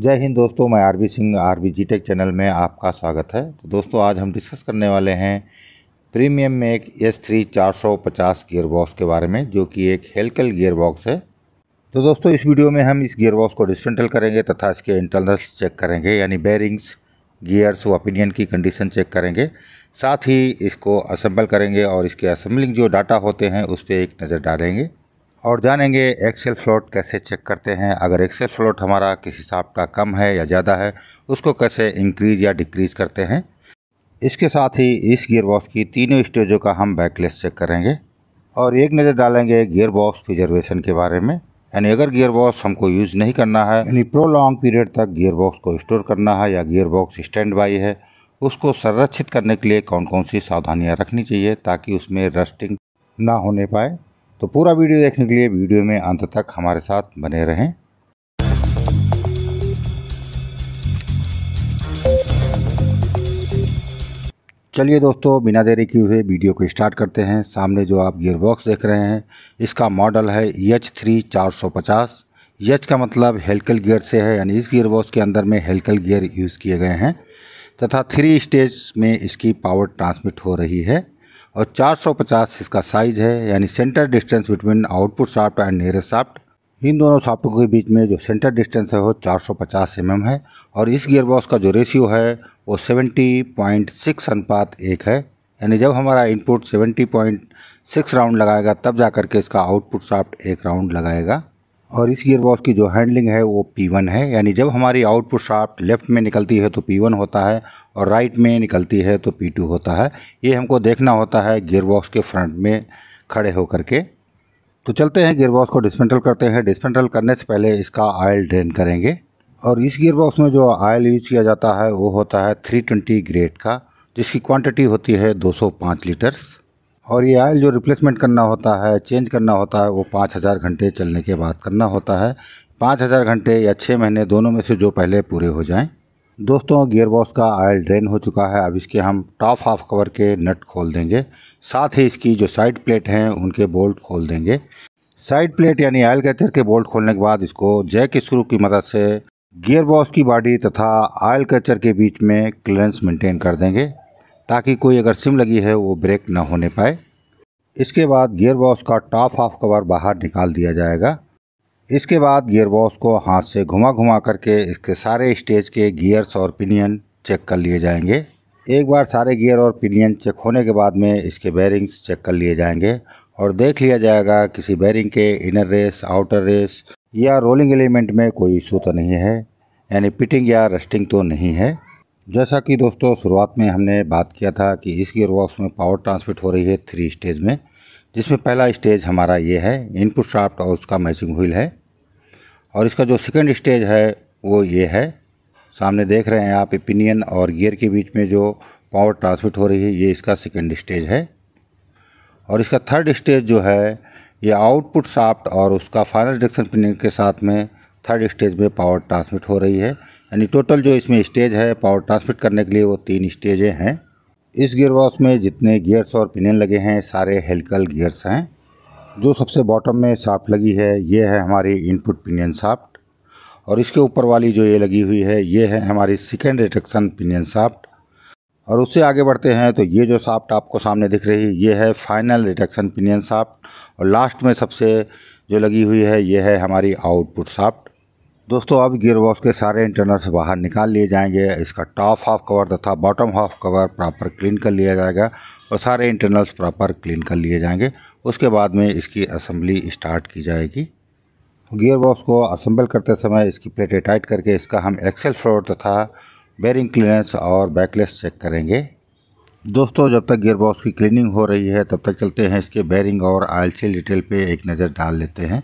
जय हिंद दोस्तों मैं RB Singh RB G Tech channel में आपका स्वागत है तो दोस्तों आज हम डिस्कस करने वाले हैं प्रीमियम में एक एस थ्री चार सौ पचास गियर बॉक्स के बारे में जो कि एक हेलकल गियर बॉक्स है तो दोस्तों इस वीडियो में हम इस गियर बॉक्स को डिस्पेंटल करेंगे तथा इसके इंटरनल्स चेक करेंगे यानी बेरिंग्स गियर्स व ओपिनियन की कंडीशन चेक करेंगे साथ ही इसको असम्बल करेंगे और इसके असम्बलिंग जो डाटा होते हैं उस पर एक नज़र डालेंगे और जानेंगे एक्सेल फ्लोट कैसे चेक करते हैं अगर एक्सेल फ्लोट हमारा किसी हिसाब का कम है या ज़्यादा है उसको कैसे इंक्रीज़ या डिक्रीज़ करते हैं इसके साथ ही इस गियर बॉक्स की तीनों स्टेजों का हम बैकलेस चेक करेंगे और एक नज़र डालेंगे गियर बॉक्स प्रिजर्वेशन के बारे में यानी अगर गियर बॉक्स हमको यूज़ नहीं करना है यानी प्रो लॉन्ग पीरियड तक गियर बॉक्स को स्टोर करना है या गियर बॉक्स स्टैंड बाई है उसको संरक्षित करने के लिए कौन कौन सी सावधानियाँ रखनी चाहिए ताकि उसमें रस्टिंग ना होने पाए तो पूरा वीडियो देखने के लिए वीडियो में अंत तक हमारे साथ बने रहें चलिए दोस्तों बिना देरी किए हुए वीडियो को स्टार्ट करते हैं सामने जो आप गियर बॉक्स देख रहे हैं इसका मॉडल है एच थ्री चार सौ पचास एच का मतलब हेल्कल गियर से है यानी इस गियर बॉक्स के अंदर में हेल्कल गियर यूज़ किए गए हैं तथा थ्री स्टेज में इसकी पावर ट्रांसमिट हो रही है और 450 इसका साइज़ है यानी centre distance between output shaft and near shaft इन दोनों साफ्टों के बीच में जो सेंटर डिस्टेंस है वो 450 सौ mm है और इस गियरबॉक्स का जो रेशियो है वो 70.6 अनुपात एक है यानी जब हमारा इनपुट 70.6 राउंड लगाएगा तब जा के इसका आउटपुट साफ्ट एक राउंड लगाएगा और इस गियरबॉक्स की जो हैंडलिंग है वो पी वन है यानी जब हमारी आउटपुट शाफ्ट लेफ़्ट में निकलती है तो पी वन होता है और राइट में निकलती है तो पी टू होता है ये हमको देखना होता है गियरबॉक्स के फ्रंट में खड़े होकर के तो चलते हैं गियरबॉक्स को डिस्मेंटल करते हैं डिस्मेंटल करने से पहले इसका ऑयल ड्रेन करेंगे और इस गियरबॉक्स में जो ऑयल यूज़ किया जाता है वो होता है थ्री ट्वेंटी ग्रेड का जिसकी क्वांटिटी होती है दो पाँच लीटर्स और ये आयल जो रिप्लेसमेंट करना होता है चेंज करना होता है वो पाँच हज़ार घंटे चलने के बाद करना होता है पाँच हज़ार घंटे या छः महीने दोनों में से जो पहले पूरे हो जाएँ दोस्तों गियर बॉक्स का आयल ड्रेन हो चुका है अब इसके हम टॉप हाफ कवर के नट खोल देंगे साथ ही इसकी जो साइड प्लेट हैं उनके बोल्ट खोल देंगे साइड प्लेट यानी आयल कैचर के बोल्ट खोलने के बाद इसको जैक स्क्रू की मदद से गियर बॉक्स की बॉडी तथा आयल कैचर के बीच में क्लियरेंस मेंटेन कर देंगे ताकि कोई अगर सिम लगी है वो ब्रेक ना होने पाए इसके बाद गियर बॉक्स का टॉप हाफ कवर बाहर निकाल दिया जाएगा इसके बाद गियर बॉक्स को हाथ से घुमा घुमा करके इसके सारे स्टेज के गियर्स और पिनियन चेक कर लिए जाएंगे एक बार सारे गियर और पिनियन चेक होने के बाद में इसके बैरिंग्स चेक कर लिए जाएंगे और देख लिया जाएगा किसी बैरिंग के इनर रेस आउटर रेस या रोलिंग एलिमेंट में कोई इशू तो नहीं है यानी पिटिंग या रस्टिंग तो नहीं है जैसा कि दोस्तों शुरुआत में हमने बात किया था कि इस गियर बॉक्स में पावर ट्रांसमिट हो रही है थ्री स्टेज में जिसमें पहला स्टेज हमारा ये है इनपुट शाफ्ट और उसका मैचिंग व्हील है और इसका जो सेकेंड स्टेज है वो ये है सामने देख रहे हैं आप पिनियन और गियर के बीच में जो पावर ट्रांसमिट हो रही है ये इसका सेकेंड स्टेज है और इसका थर्ड स्टेज जो है ये आउटपुट शाफ्ट और उसका फाइनल डिक्शन पिनियन के साथ में थर्ड स्टेज में पावर ट्रांसमिट हो रही है यानी टोटल जो इसमें स्टेज है पावर ट्रांसमिट करने के लिए वो तीन स्टेजें हैं इस गियरबॉक्स में जितने गियर्स और पिनियन लगे हैं सारे हेलिकल गियर्स हैं जो सबसे बॉटम में साफ्ट लगी है ये है हमारी इनपुट पिनियन साफ्ट और इसके ऊपर वाली जो ये लगी हुई है ये है हमारी सेकेंड रिटक्शन पिनियन साफ्ट और उससे आगे बढ़ते हैं तो ये जो साफ्ट आपको सामने दिख रही ये है फाइनल रिटक्शन पिनियन साफ्ट और लास्ट में सबसे जो लगी हुई है ये है हमारी आउटपुट साफ्ट दोस्तों अब गियर बॉक्स के सारे इंटरनल्स बाहर निकाल लिए जाएंगे इसका टॉप हाफ कवर तथा bottom half cover proper clean कर लिया जाएगा और सारे इंटरनल्स प्रॉपर क्लीन कर लिए जाएंगे उसके बाद में इसकी असेंबली स्टार्ट की जाएगी गियर बॉक्स को असेंबल करते समय इसकी प्लेटें टाइट करके इसका हम एक्सेल फ्लोर तथा बेरिंग क्लीनेंस और बैकलेस चेक करेंगे दोस्तों जब तक गियर बॉक्स की क्लीनिंग हो रही है तब तक चलते हैं इसके बैरिंग और आयल सील डिटेल पर एक नज़र डाल लेते हैं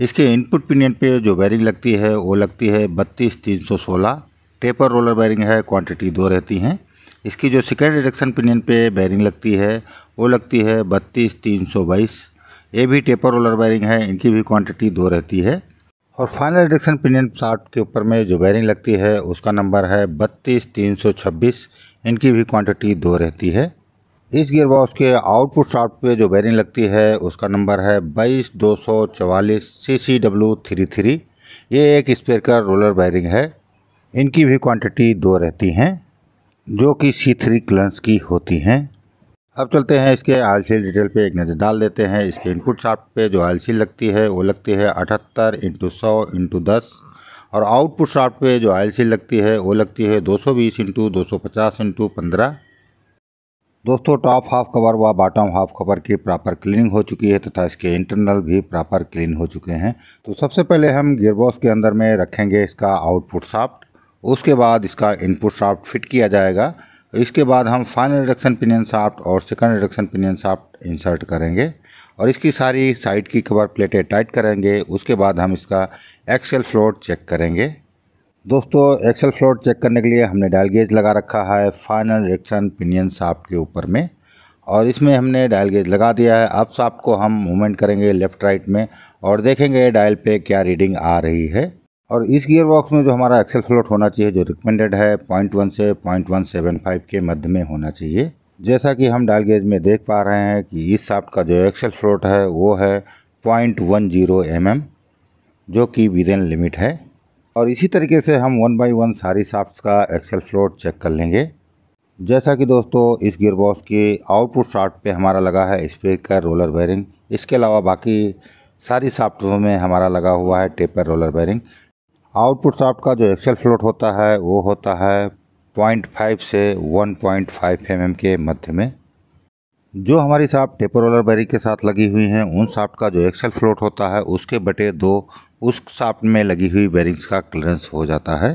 इसके इनपुट पिनियन पे जो बैरिंग लगती है वो लगती है बत्तीस तीन सौ सोलह टेपर रोलर बैरिंग है क्वांटिटी दो रहती हैं इसकी जो सेकेंड डिडक्शन पिनियन पे बैरिंग लगती है वो लगती है बत्तीस तीन सौ बाईस ये भी टेपर रोलर बैरिंग है इनकी भी क्वांटिटी दो रहती है और फाइनल डिडक्शन पिनियन साठ के ऊपर में जो बैरिंग लगती है उसका नंबर है बत्तीस तीन सौ छब्बीस इनकी भी क्वान्टिटी दो रहती है इस गियरबॉक्स के आउटपुट शाफ्ट पे जो बैरिंग लगती है उसका नंबर है बाईस दो सौ चवालीस C C W three three ये एक स्पेयर रोलर बैरिंग है इनकी भी क्वांटिटी दो रहती हैं जो कि सी थ्री क्लंस की होती हैं अब चलते हैं इसके आयल सील डिटेल पे एक नज़र डाल देते हैं इसके इनपुट शाफ्ट पे जो आयल सील लगती है वो लगती है अठहत्तर इंटू सौ इंटू दस और आउटपुट शाफ्ट पे जो आयल सील लगती है वो लगती है दो सौ बीस इंटू दो सौ पचास इंटू पंद्रह दोस्तों टॉप हाफ कवर व बॉटम हाफ कवर की प्रॉपर क्लीनिंग हो चुकी है तथा इसके इंटरनल भी प्रॉपर क्लीन हो चुके हैं तो सबसे पहले हम गियरबॉक्स के अंदर में रखेंगे इसका आउटपुट साफ्ट उसके बाद इसका इनपुट साफ्ट फिट किया जाएगा इसके बाद हम फाइनल रिडक्शन पिनियन साफ्ट और second reduction pinion shaft insert करेंगे और इसकी सारी साइड की कवर प्लेटें टाइट करेंगे उसके बाद हम इसका एक्सेल फ्लोर चेक करेंगे दोस्तों एक्सल फ्लोट चेक करने के लिए हमने डायल गेज लगा रखा है फाइनल रिएक्शन पिनियन साफ्ट के ऊपर में और इसमें हमने डायल गेज लगा दिया है अब साफ्ट को हम मूवमेंट करेंगे लेफ़्ट राइट में और देखेंगे डायल पे क्या रीडिंग आ रही है और इस गियर बॉक्स में जो हमारा एक्सल फ्लोट होना चाहिए जो रिकमेंडेड है पॉइंट वन से पॉइंट वन सेवन फाइव के मध्य में होना चाहिए जैसा कि हम डायल गेज में देख पा रहे हैं कि इस साफ्ट का जो एक्सल फ्लोट है वो है point one zero M M जो कि विद इन लिमिट है और इसी तरीके से हम वन बाई वन सारी साफ्ट का एक्सेल फ्लोट चेक कर लेंगे जैसा कि दोस्तों इस गियरबॉक्स के आउटपुट शार्ट पे हमारा लगा है स्पेक का रोलर बैरिंग इसके अलावा बाकी सारी साफ्ट में हमारा लगा हुआ है taper roller bearing output shaft का जो एक्सेल फ्लोट होता है वो होता है पॉइंट से वन पॉइंट mm के मध्य में जो हमारी साफ्ट टेपर रोलर बैरिक के साथ लगी हुई हैं उन साफ्ट का जो एक्सल फ्लोट होता है उसके बटे दो उस साफ्ट में लगी हुई बैरिंग्स का क्लियरेंस हो जाता है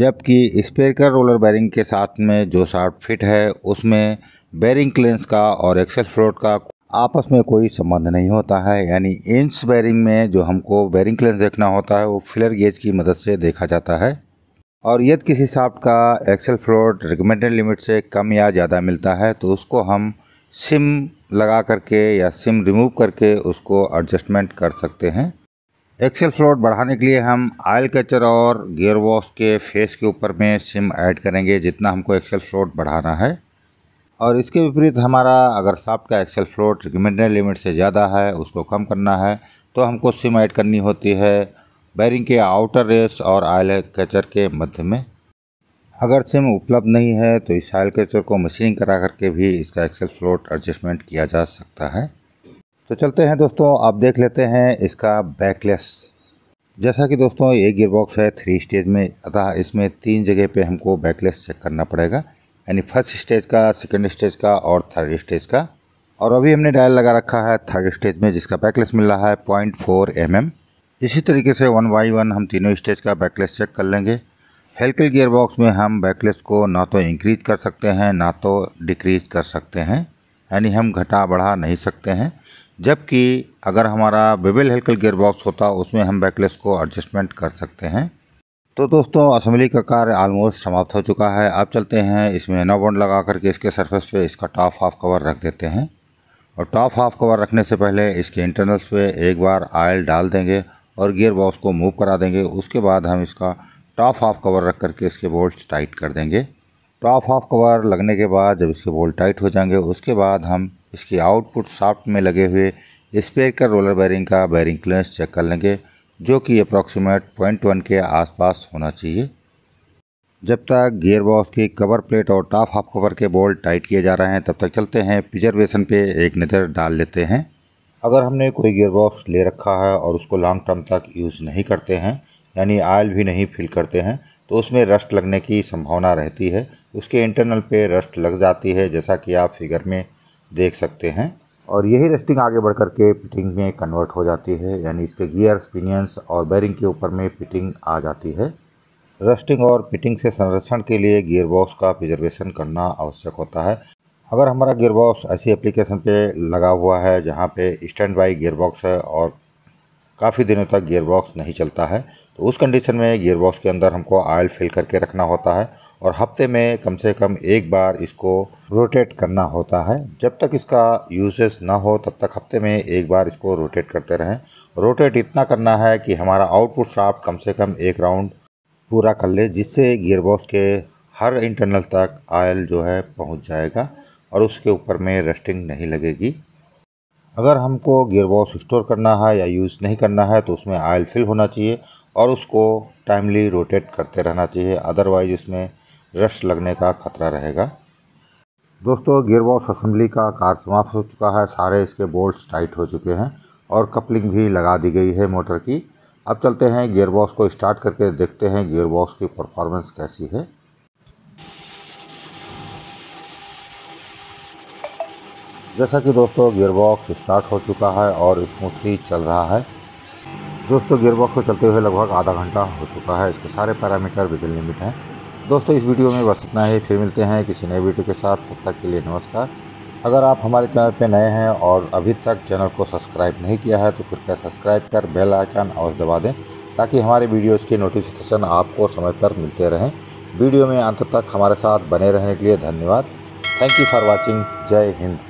जबकि स्पेकर रोलर बैरिंग के साथ में जो साफ्ट फिट है उसमें बैरिंग क्लियरेंस का और एक्सल फ्लोट का आपस में कोई संबंध नहीं होता है यानी इंच बैरिंग में जो हमको बैरिंग क्लेंस देखना होता है वो फिलर गेज की मदद से देखा जाता है और यदि किसी साफ्ट का एक्सल फ्लोट रिकमेंडेड लिमिट से कम या ज़्यादा मिलता है तो उसको हम सिम लगा करके या सिम रिमूव करके उसको एडजस्टमेंट कर सकते हैं एक्सेल फ्लोट बढ़ाने के लिए हम आयल कैचर और गियर वॉश के फेस के ऊपर में सिम ऐड करेंगे जितना हमको एक्सेल फ्लोट बढ़ाना है और इसके विपरीत हमारा अगर साफ्ट का एक्सेल फ्लोट रिकमेंडेड लिमिट से ज़्यादा है उसको कम करना है तो हमको सिम ऐड करनी होती है बैरिंग के आउटर रेस और आयल कैचर के मध्य में अगर सिम उपलब्ध नहीं है तो इस हाइल कैचर को मशीन करा करके भी इसका एक्सेल फ्लोट एडजस्टमेंट किया जा सकता है तो चलते हैं दोस्तों आप देख लेते हैं इसका बैकलेस जैसा कि दोस्तों ये गियरबॉक्स है थ्री स्टेज में अतः इसमें तीन जगह पे हमको बैकलेस चेक करना पड़ेगा यानी फर्स्ट स्टेज का सेकेंड स्टेज का और थर्ड स्टेज का और अभी हमने डायल लगा रखा है थर्ड स्टेज में जिसका बैकलेस मिल रहा है पॉइंट फोर एम इसी तरीके से वन बाई वन हम तीनों स्टेज का बैकलेस चेक कर लेंगे हेल्कल गियर बॉक्स में हम बैकलेस को ना तो इंक्रीज कर सकते हैं ना तो डिक्रीज कर सकते हैं यानी हम घटा बढ़ा नहीं सकते हैं जबकि अगर हमारा बेबल हेल्कल गियर बॉक्स होता उसमें हम बैकलेस को एडजस्टमेंट कर सकते हैं तो दोस्तों असम्बली का कार्य आलमोस्ट समाप्त हो चुका है अब चलते हैं इसमें नोबॉन्ड लगा करके इसके सरफेस पे इसका टॉप हाफ कवर रख देते हैं और टॉप हाफ कवर रखने से पहले इसके इंटरनल्स पे एक बार आयल डाल देंगे और गियर बॉक्स को मूव करा देंगे उसके बाद हम इसका टॉप हाफ कवर रख करके इसके बोल्ट टाइट कर देंगे टॉप हाफ कवर लगने के बाद जब इसके बोल्ट टाइट हो जाएंगे उसके बाद हम इसके आउटपुट साफ्ट में लगे हुए स्पेयर का रोलर बैरिंग का बैरिंग क्लेंस चेक कर लेंगे जो कि अप्रॉक्सीमेट पॉइंट वन के आसपास होना चाहिए जब तक गियर बॉक्स की कवर प्लेट और टॉप हाफ कवर के बोल्ट टाइट किए जा रहे हैं तब तक चलते हैं प्रिजर्वेशन पे एक नज़र डाल लेते हैं अगर हमने कोई गियर बॉक्स ले रखा है और उसको लॉन्ग टर्म तक यूज़ नहीं करते हैं यानी आयल भी नहीं फिल करते हैं तो उसमें रस्ट लगने की संभावना रहती है उसके इंटरनल पे रस्ट लग जाती है जैसा कि आप फिगर में देख सकते हैं और यही रस्टिंग आगे बढ़ करके फिटिंग में कन्वर्ट हो जाती है यानी इसके गियर्स पिनियंस और बैरिंग के ऊपर में फिटिंग आ जाती है रस्टिंग और फिटिंग से संरक्षण के लिए गियर बॉक्स का प्रिजर्वेशन करना आवश्यक होता है अगर हमारा गियर बॉक्स ऐसी एप्लीकेशन पे लगा हुआ है जहाँ पे स्टैंड बाई गियर बॉक्स है और काफ़ी दिनों तक गियर बॉक्स नहीं चलता है तो उस कंडीशन में गियर बॉक्स के अंदर हमको आयल फिल करके रखना होता है और हफ्ते में कम से कम एक बार इसको रोटेट करना होता है जब तक इसका यूसेस ना हो तब तक हफ्ते में एक बार इसको रोटेट करते रहें रोटेट इतना करना है कि हमारा आउटपुट शाफ्ट कम से कम एक राउंड पूरा कर ले जिससे गियर बॉक्स के हर इंटरनल तक आयल जो है पहुँच जाएगा और उसके ऊपर में रेस्टिंग नहीं लगेगी अगर हमको गियर बॉक्स स्टोर करना है या यूज़ नहीं करना है तो उसमें आयल फिल होना चाहिए और उसको टाइमली रोटेट करते रहना चाहिए अदरवाइज़ इसमें रश लगने का खतरा रहेगा दोस्तों गियर बॉक्स असम्बली का कार समाप्त हो चुका है सारे इसके बोल्ट टाइट हो चुके हैं और कपलिंग भी लगा दी गई है मोटर की अब चलते हैं गियर बॉक्स को स्टार्ट करके देखते हैं गियर बॉक्स की परफॉर्मेंस कैसी है जैसा कि दोस्तों गियरबॉक्स स्टार्ट हो चुका है और स्मूथली चल रहा है दोस्तों गियरबॉक्स को चलते हुए लगभग आधा घंटा हो चुका है इसके सारे पैरामीटर विदिन लिमिट हैं दोस्तों इस वीडियो में बस इतना ही फिर मिलते हैं किसी नए वीडियो के साथ तब तक के लिए नमस्कार अगर आप हमारे चैनल पर नए हैं और अभी तक चैनल को सब्सक्राइब नहीं किया है तो कृपया सब्सक्राइब कर बेल आइकन और दबा दें ताकि हमारे वीडियोज़ के नोटिफिकेशन आपको समय पर मिलते रहें वीडियो में अंत तक हमारे साथ बने रहने के लिए धन्यवाद थैंक यू फॉर वॉचिंग जय हिंद